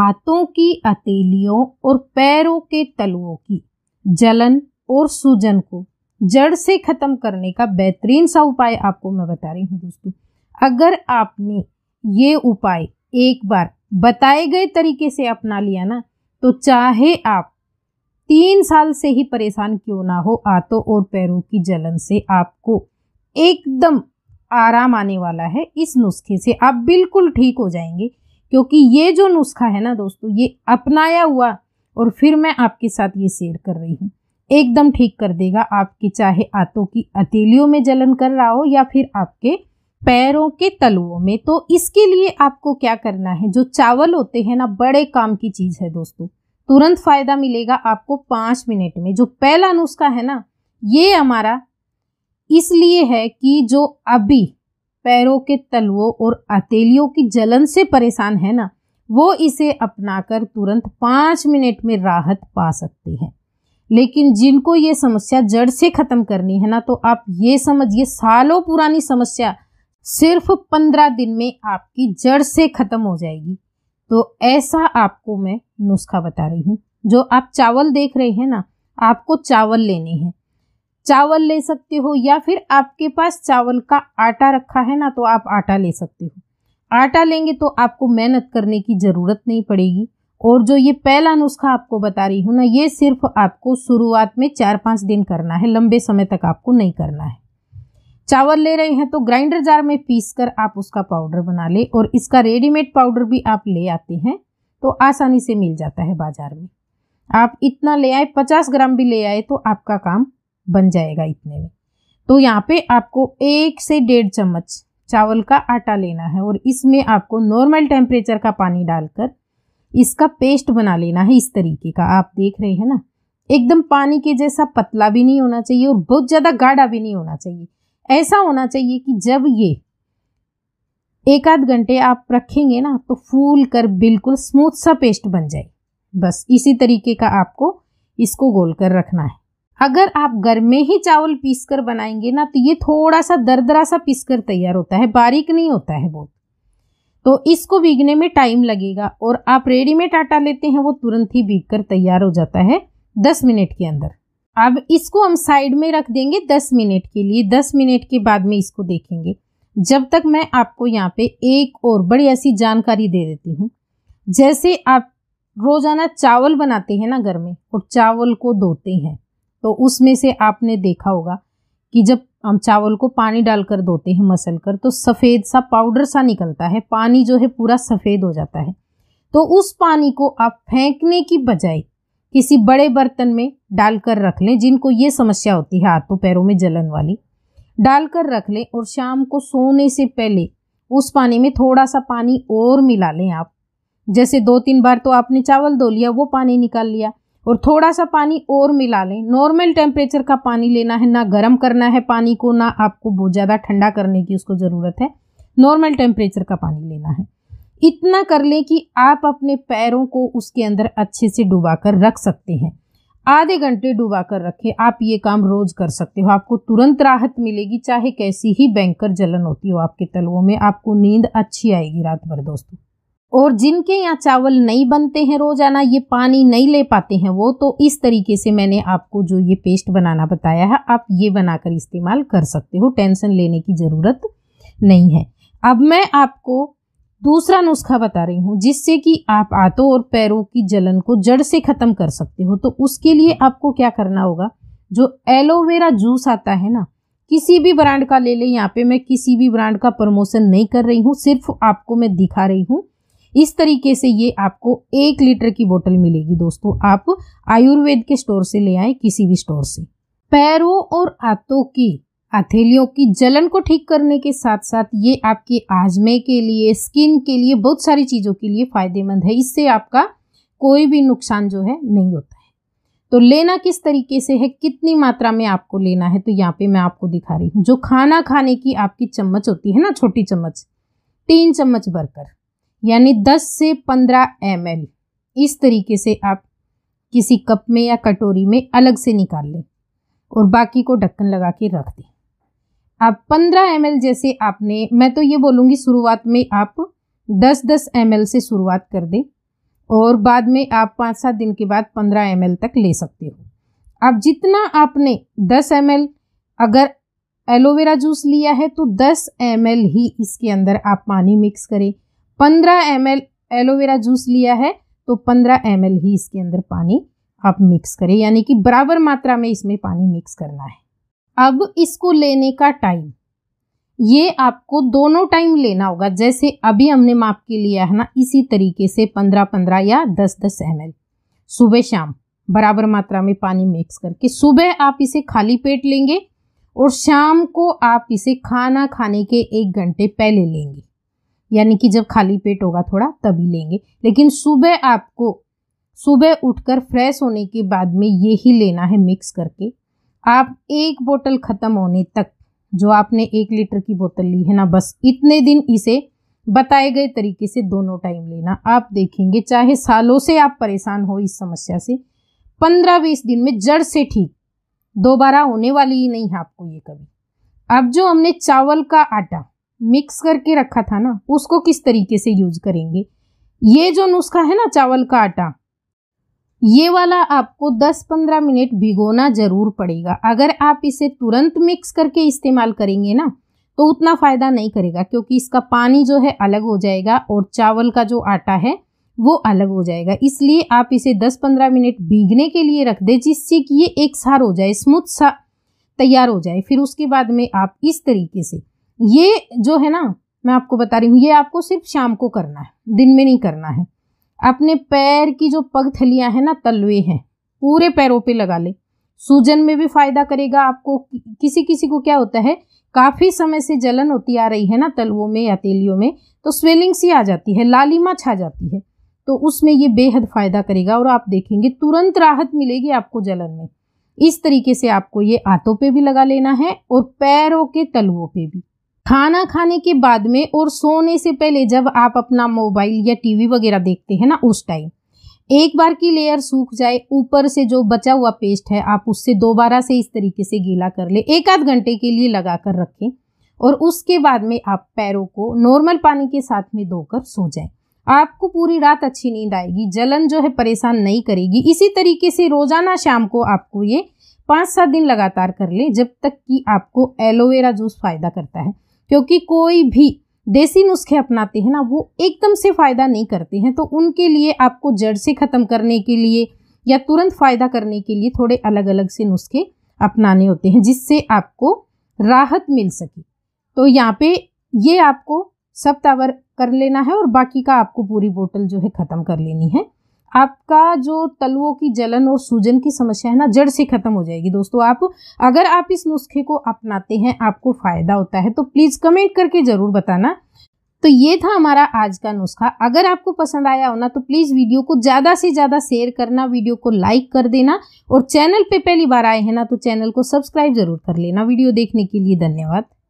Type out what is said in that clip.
आतों की अतीलियों और पैरों के तलुओं की जलन और सूजन को जड़ से ख़त्म करने का बेहतरीन सा उपाय आपको मैं बता रही हूँ दोस्तों अगर आपने ये उपाय एक बार बताए गए तरीके से अपना लिया ना तो चाहे आप तीन साल से ही परेशान क्यों ना हो आतों और पैरों की जलन से आपको एकदम आराम आने वाला है इस नुस्खे से आप बिल्कुल ठीक हो जाएंगे क्योंकि ये जो नुस्खा है ना दोस्तों ये अपनाया हुआ और फिर मैं आपके साथ ये शेयर कर रही हूँ एकदम ठीक कर देगा आपके चाहे आंतों की अतीलियों में जलन कर रहा हो या फिर आपके पैरों के तलुओं में तो इसके लिए आपको क्या करना है जो चावल होते हैं ना बड़े काम की चीज़ है दोस्तों तुरंत फायदा मिलेगा आपको पाँच मिनट में जो पहला नुस्खा है ना ये हमारा इसलिए है कि जो अभी पैरों के तलवों और अतेलियों की जलन से परेशान है ना वो इसे अपनाकर तुरंत पाँच मिनट में राहत पा सकती है लेकिन जिनको ये समस्या जड़ से ख़त्म करनी है ना तो आप ये समझिए सालों पुरानी समस्या सिर्फ पंद्रह दिन में आपकी जड़ से ख़त्म हो जाएगी तो ऐसा आपको मैं नुस्खा बता रही हूँ जो आप चावल देख रहे हैं ना आपको चावल लेने हैं चावल ले सकते हो या फिर आपके पास चावल का आटा रखा है ना तो आप आटा ले सकते हो आटा लेंगे तो आपको मेहनत करने की ज़रूरत नहीं पड़ेगी और जो ये पहला नुस्खा आपको बता रही हूँ ना ये सिर्फ आपको शुरुआत में चार पाँच दिन करना है लंबे समय तक आपको नहीं करना है चावल ले रहे हैं तो ग्राइंडर जार में पीस कर आप उसका पाउडर बना ले और इसका रेडीमेड पाउडर भी आप ले आते हैं तो आसानी से मिल जाता है बाज़ार में आप इतना ले आए पचास ग्राम भी ले आए तो आपका काम बन जाएगा इतने में तो यहाँ पे आपको एक से डेढ़ चम्मच चावल का आटा लेना है और इसमें आपको नॉर्मल टेम्परेचर का पानी डालकर इसका पेस्ट बना लेना है इस तरीके का आप देख रहे हैं ना एकदम पानी के जैसा पतला भी नहीं होना चाहिए और बहुत ज़्यादा गाढ़ा भी नहीं होना चाहिए ऐसा होना चाहिए कि जब ये एक आध घंटे आप रखेंगे ना तो फूल कर बिल्कुल स्मूथ सा पेस्ट बन जाए बस इसी तरीके का आपको इसको गोल कर रखना है अगर आप घर में ही चावल पीस कर बनाएंगे ना तो ये थोड़ा सा दरदरा सा पीस कर तैयार होता है बारीक नहीं होता है बहुत तो इसको भीगने में टाइम लगेगा और आप रेडीमेड आटा लेते हैं वो तुरंत ही भीग कर तैयार हो जाता है दस मिनट के अंदर अब इसको हम साइड में रख देंगे दस मिनट के लिए दस मिनट के बाद में इसको देखेंगे जब तक मैं आपको यहाँ पे एक और बड़ी ऐसी जानकारी दे देती हूँ जैसे आप रोज़ाना चावल बनाते हैं ना घर में और चावल को धोते हैं तो उसमें से आपने देखा होगा कि जब हम चावल को पानी डालकर धोते हैं मसल कर तो सफ़ेद सा पाउडर सा निकलता है पानी जो है पूरा सफ़ेद हो जाता है तो उस पानी को आप फेंकने की बजाय किसी बड़े बर्तन में डालकर रख लें जिनको ये समस्या होती है हाथों पैरों में जलन वाली डालकर रख लें और शाम को सोने से पहले उस पानी में थोड़ा सा पानी और मिला लें आप जैसे दो तीन बार तो आपने चावल धो लिया वो पानी निकाल लिया और थोड़ा सा पानी और मिला लें नॉर्मल टेम्परेचर का पानी लेना है ना गर्म करना है पानी को ना आपको बहुत ज़्यादा ठंडा करने की उसको ज़रूरत है नॉर्मल टेम्परेचर का पानी लेना है इतना कर लें कि आप अपने पैरों को उसके अंदर अच्छे से डुबा कर रख सकते हैं आधे घंटे डुबा कर रखें आप ये काम रोज़ कर सकते हो आपको तुरंत राहत मिलेगी चाहे कैसी ही बैंकर जलन होती हो आपके तलवों में आपको नींद अच्छी आएगी रात भर दोस्तों और जिनके यहाँ चावल नहीं बनते हैं रोज़ाना ये पानी नहीं ले पाते हैं वो तो इस तरीके से मैंने आपको जो ये पेस्ट बनाना बताया है आप ये बनाकर इस्तेमाल कर सकते हो टेंशन लेने की ज़रूरत नहीं है अब मैं आपको दूसरा नुस्खा बता रही हूँ जिससे कि आप आंतों और पैरों की जलन को जड़ से ख़त्म कर सकते हो तो उसके लिए आपको क्या करना होगा जो एलोवेरा जूस आता है ना किसी भी ब्रांड का ले ले यहाँ पे मैं किसी भी ब्रांड का प्रमोशन नहीं कर रही हूँ सिर्फ आपको मैं दिखा रही हूँ इस तरीके से ये आपको एक लीटर की बोतल मिलेगी दोस्तों आप आयुर्वेद के स्टोर से ले आए किसी भी स्टोर से पैरों और आतों की हथेलियों की जलन को ठीक करने के साथ साथ ये आपके आजमे के लिए स्किन के लिए बहुत सारी चीज़ों के लिए फ़ायदेमंद है इससे आपका कोई भी नुकसान जो है नहीं होता है तो लेना किस तरीके से है कितनी मात्रा में आपको लेना है तो यहाँ पे मैं आपको दिखा रही हूँ जो खाना खाने की आपकी चम्मच होती है ना छोटी चम्मच तीन चम्मच भरकर यानी 10 से 15 एम इस तरीके से आप किसी कप में या कटोरी में अलग से निकाल लें और बाकी को ढक्कन लगा के रख दें आप 15 एम जैसे आपने मैं तो ये बोलूँगी शुरुआत में आप 10-10 एम से शुरुआत कर दें और बाद में आप पाँच सात दिन के बाद 15 एम तक ले सकते हो अब जितना आपने 10 एम अगर एलोवेरा जूस लिया है तो 10 एम ही इसके अंदर आप पानी मिक्स करें पंद्रह एम एलोवेरा जूस लिया है तो पंद्रह एम ही इसके अंदर पानी आप मिक्स करें यानी कि बराबर मात्रा में इसमें पानी मिक्स करना है अब इसको लेने का टाइम ये आपको दोनों टाइम लेना होगा जैसे अभी हमने माप के लिया है ना इसी तरीके से पंद्रह पंद्रह या दस दस एम सुबह शाम बराबर मात्रा में पानी मिक्स करके सुबह आप इसे खाली पेट लेंगे और शाम को आप इसे खाना खाने के एक घंटे पहले लेंगे यानी कि जब खाली पेट होगा थोड़ा तभी लेंगे लेकिन सुबह आपको सुबह उठकर फ्रेश होने के बाद में ये ही लेना है मिक्स करके आप एक बोतल ख़त्म होने तक जो आपने एक लीटर की बोतल ली है ना बस इतने दिन इसे बताए गए तरीके से दोनों टाइम लेना आप देखेंगे चाहे सालों से आप परेशान हो इस समस्या से पंद्रह बीस दिन में जड़ से ठीक दोबारा होने वाली ही नहीं है आपको ये कभी अब जो हमने चावल का आटा मिक्स करके रखा था ना उसको किस तरीके से यूज करेंगे ये जो नुस्खा है ना चावल का आटा ये वाला आपको 10-15 मिनट भिगोना जरूर पड़ेगा अगर आप इसे तुरंत मिक्स करके इस्तेमाल करेंगे ना तो उतना फ़ायदा नहीं करेगा क्योंकि इसका पानी जो है अलग हो जाएगा और चावल का जो आटा है वो अलग हो जाएगा इसलिए आप इसे 10-15 मिनट भीगने के लिए रख दें जिससे कि ये एक सार हो जाए स्मूथ सा तैयार हो जाए फिर उसके बाद में आप इस तरीके से ये जो है ना मैं आपको बता रही हूँ ये आपको सिर्फ शाम को करना है दिन में नहीं करना है अपने पैर की जो पग थलियाँ हैं ना तलवे हैं पूरे पैरों पे लगा ले सूजन में भी फायदा करेगा आपको किसी किसी को क्या होता है काफ़ी समय से जलन होती आ रही है ना तलवों में या तेलियों में तो स्वेलिंग सी आ जाती है लालिमा छा जाती है तो उसमें ये बेहद फ़ायदा करेगा और आप देखेंगे तुरंत राहत मिलेगी आपको जलन में इस तरीके से आपको ये आंतों पे भी लगा लेना है और पैरों के तलवों पे भी खाना खाने के बाद में और सोने से पहले जब आप अपना मोबाइल या टीवी वगैरह देखते हैं ना उस टाइम एक बार की लेयर सूख जाए ऊपर से जो बचा हुआ पेस्ट है आप उससे दोबारा से इस तरीके से गीला कर ले एक आध घंटे के लिए लगा कर रखें और उसके बाद में आप पैरों को नॉर्मल पानी के साथ में धोकर सो जाए आपको पूरी रात अच्छी नींद आएगी जलन जो है परेशान नहीं करेगी इसी तरीके से रोजाना शाम को आपको ये पाँच सात दिन लगातार कर लें जब तक कि आपको एलोवेरा जूस फायदा करता है क्योंकि कोई भी देसी नुस्खे अपनाते हैं ना वो एकदम से फ़ायदा नहीं करते हैं तो उनके लिए आपको जड़ से ख़त्म करने के लिए या तुरंत फ़ायदा करने के लिए थोड़े अलग अलग से नुस्खे अपनाने होते हैं जिससे आपको राहत मिल सके तो यहाँ पे ये आपको सब टावर कर लेना है और बाकी का आपको पूरी बोतल जो है ख़त्म कर लेनी है आपका जो तलवों की जलन और सूजन की समस्या है ना जड़ से ख़त्म हो जाएगी दोस्तों आप अगर आप इस नुस्खे को अपनाते हैं आपको फ़ायदा होता है तो प्लीज़ कमेंट करके ज़रूर बताना तो ये था हमारा आज का नुस्खा अगर आपको पसंद आया हो ना तो प्लीज़ वीडियो को ज़्यादा से ज़्यादा शेयर करना वीडियो को लाइक कर देना और चैनल पे पहली बार आए हैं ना तो चैनल को सब्सक्राइब ज़रूर कर लेना वीडियो देखने के लिए धन्यवाद